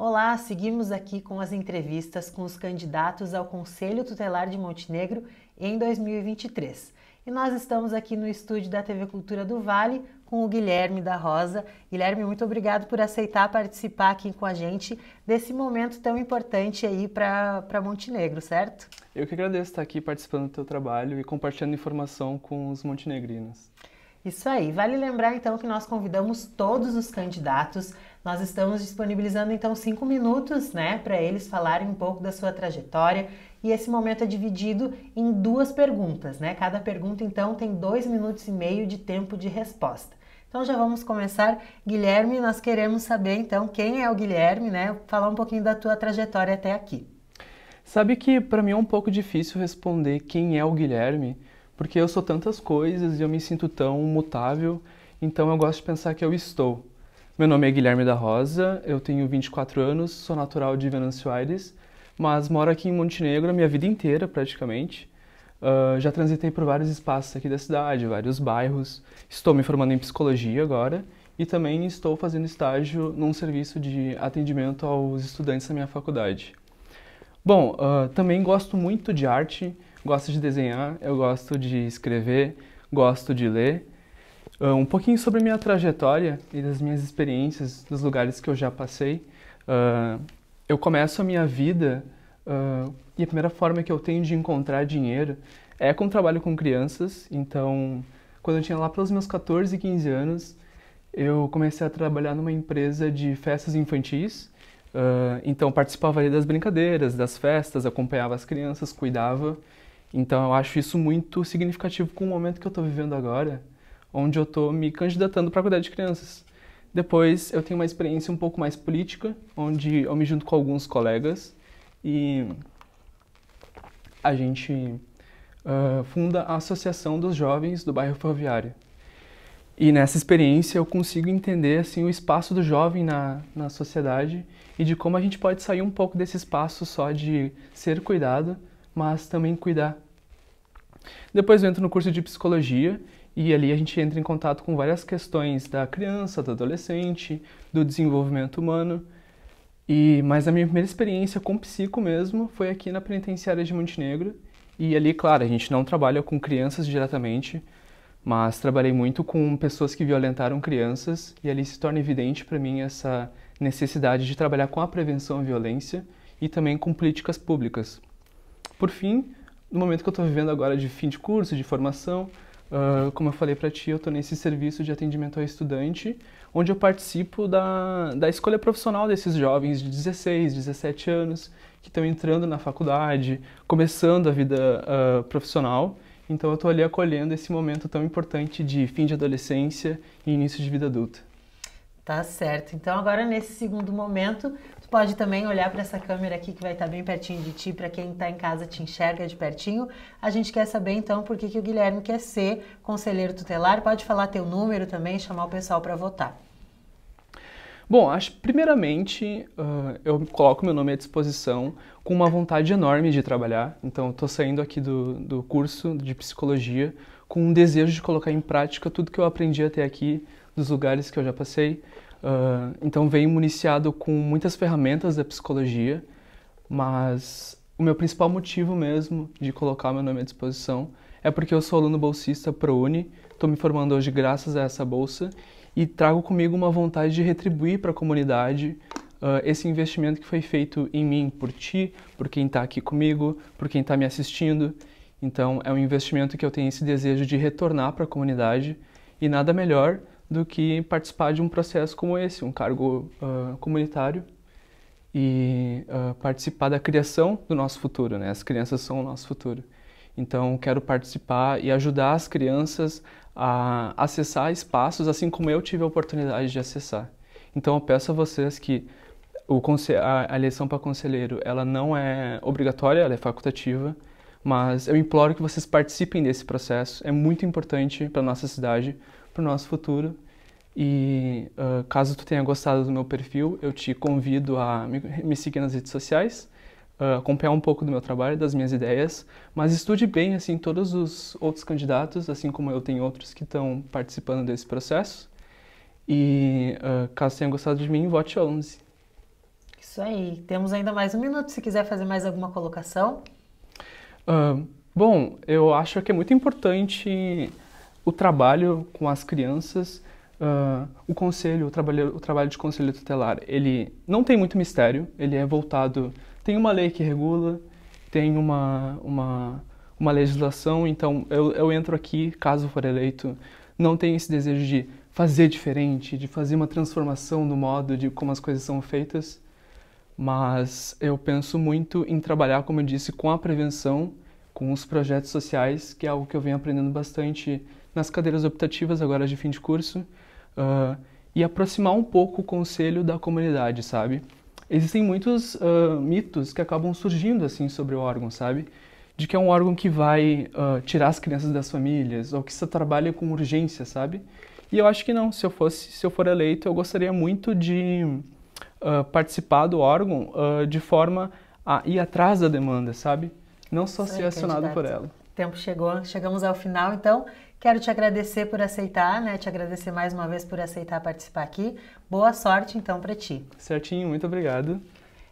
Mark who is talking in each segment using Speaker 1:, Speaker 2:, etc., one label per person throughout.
Speaker 1: Olá, seguimos aqui com as entrevistas com os candidatos ao Conselho Tutelar de Montenegro em 2023. E nós estamos aqui no estúdio da TV Cultura do Vale com o Guilherme da Rosa. Guilherme, muito obrigado por aceitar participar aqui com a gente desse momento tão importante aí para Montenegro, certo? Eu que agradeço
Speaker 2: estar aqui participando do teu trabalho e compartilhando informação com os montenegrinos.
Speaker 1: Isso aí. Vale lembrar então que nós convidamos todos os candidatos nós estamos disponibilizando então cinco minutos, né, para eles falarem um pouco da sua trajetória. E esse momento é dividido em duas perguntas, né? Cada pergunta então tem dois minutos e meio de tempo de resposta. Então já vamos começar. Guilherme, nós queremos saber então quem é o Guilherme, né? Falar um pouquinho da tua trajetória até aqui.
Speaker 2: Sabe que para mim é um pouco difícil responder quem é o Guilherme, porque eu sou tantas coisas e eu me sinto tão mutável, então eu gosto de pensar que eu estou. Meu nome é Guilherme da Rosa, eu tenho 24 anos, sou natural de Venâncio Aires, mas moro aqui em Montenegro a minha vida inteira praticamente. Uh, já transitei por vários espaços aqui da cidade, vários bairros. Estou me formando em psicologia agora e também estou fazendo estágio num serviço de atendimento aos estudantes da minha faculdade. Bom, uh, também gosto muito de arte, gosto de desenhar, eu gosto de escrever, gosto de ler. Ah, um pouquinho sobre minha trajetória e das minhas experiências, dos lugares que eu já passei. Uh, eu começo a minha vida uh, e a primeira forma que eu tenho de encontrar dinheiro é com trabalho com crianças. Então, quando eu tinha lá pelos meus 14, 15 anos, eu comecei a trabalhar numa empresa de festas infantis. Uh, então, participava ali das brincadeiras, das festas, acompanhava as crianças, cuidava. Então, eu acho isso muito significativo com o momento que eu estou vivendo agora onde eu estou me candidatando para cuidar de crianças. Depois eu tenho uma experiência um pouco mais política, onde eu me junto com alguns colegas e a gente uh, funda a Associação dos Jovens do Bairro Ferroviário. E nessa experiência eu consigo entender assim o espaço do jovem na, na sociedade e de como a gente pode sair um pouco desse espaço só de ser cuidado, mas também cuidar. Depois eu entro no curso de psicologia e ali a gente entra em contato com várias questões da criança, do adolescente, do desenvolvimento humano. E mas a minha primeira experiência com psico mesmo foi aqui na penitenciária de Montenegro. E ali, claro, a gente não trabalha com crianças diretamente, mas trabalhei muito com pessoas que violentaram crianças e ali se torna evidente para mim essa necessidade de trabalhar com a prevenção à violência e também com políticas públicas. Por fim, no momento que eu estou vivendo agora de fim de curso, de formação, Uh, como eu falei para ti, eu estou nesse serviço de atendimento ao estudante, onde eu participo da, da escolha profissional desses jovens de 16, 17 anos, que estão entrando na faculdade, começando a vida uh, profissional. Então eu estou ali acolhendo esse momento tão importante de fim de adolescência e início de vida adulta.
Speaker 1: Tá certo. Então agora nesse segundo momento Pode também olhar para essa câmera aqui que vai estar tá bem pertinho de ti, para quem está em casa te enxerga de pertinho. A gente quer saber então por que, que o Guilherme quer ser conselheiro tutelar. Pode falar teu número também, chamar o pessoal para votar.
Speaker 2: Bom, acho primeiramente uh, eu coloco meu nome à disposição com uma vontade enorme de trabalhar. Então, estou saindo aqui do, do curso de psicologia com um desejo de colocar em prática tudo que eu aprendi até aqui, dos lugares que eu já passei, ah, então venho municiado com muitas ferramentas da psicologia, mas o meu principal motivo mesmo de colocar meu nome à disposição é porque eu sou aluno bolsista ProUni, estou me formando hoje graças a essa bolsa e trago comigo uma vontade de retribuir para a comunidade uh, esse investimento que foi feito em mim, por ti, por quem está aqui comigo, por quem está me assistindo. Então é um investimento que eu tenho esse desejo de retornar para a comunidade e nada melhor do que participar de um processo como esse, um cargo uh, comunitário e uh, participar da criação do nosso futuro, né? As crianças são o nosso futuro. Então, quero participar e ajudar as crianças a acessar espaços assim como eu tive a oportunidade de acessar. Então, eu peço a vocês que o a eleição para conselheiro, ela não é obrigatória, ela é facultativa. Mas eu imploro que vocês participem desse processo, é muito importante para nossa cidade, para o nosso futuro. E uh, caso tu tenha gostado do meu perfil, eu te convido a me, me seguir nas redes sociais, uh, acompanhar um pouco do meu trabalho, das minhas ideias, mas estude bem assim todos os outros candidatos, assim como eu tenho outros que estão participando desse processo. E uh, caso tenha gostado de mim, vote 11.
Speaker 1: Isso aí. Temos ainda mais um minuto se quiser fazer mais alguma colocação
Speaker 2: bom, eu acho que é muito importante o trabalho com as crianças, uh, o conselho, o trabalho, o trabalho de conselho tutelar. Ele não tem muito mistério, ele é voltado. Tem uma lei que regula, tem uma, uma, uma legislação, então eu, eu entro aqui, caso for eleito, não tenho esse desejo de fazer diferente, de fazer uma transformação no modo de como as coisas são feitas mas eu penso muito em trabalhar, como eu disse, com a prevenção, com os projetos sociais, que é algo que eu venho aprendendo bastante nas cadeiras optativas agora de fim de curso, uh, e aproximar um pouco o conselho da comunidade, sabe? Existem muitos uh, mitos que acabam surgindo assim sobre o órgão, sabe? De que é um órgão que vai uh, tirar as crianças das famílias ou que se trabalha com urgência, sabe? E eu acho que não. Se eu fosse, se eu for eleito, eu gostaria muito de ah, participar do órgão uh, de forma a ir atrás da demanda, sabe? Não só ser acionado candidato. por ela.
Speaker 1: O tempo chegou, chegamos ao final, então quero te agradecer por aceitar, né? Te agradecer mais uma vez por aceitar participar aqui. Boa sorte então para ti. Certinho, muito obrigado.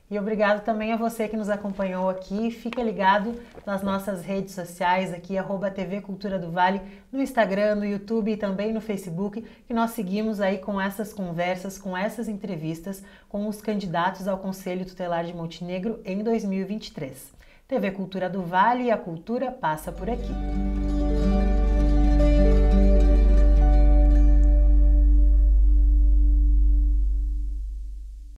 Speaker 1: E obrigado também a você que nos acompanhou aqui. Fica ligado nas nossas redes sociais aqui, arroba TV Cultura do Vale, no Instagram, no YouTube e também no Facebook, que nós seguimos aí com essas conversas, com essas entrevistas com os candidatos ao Conselho Tutelar de Montenegro em 2023. TV Cultura do Vale e a cultura passa por aqui.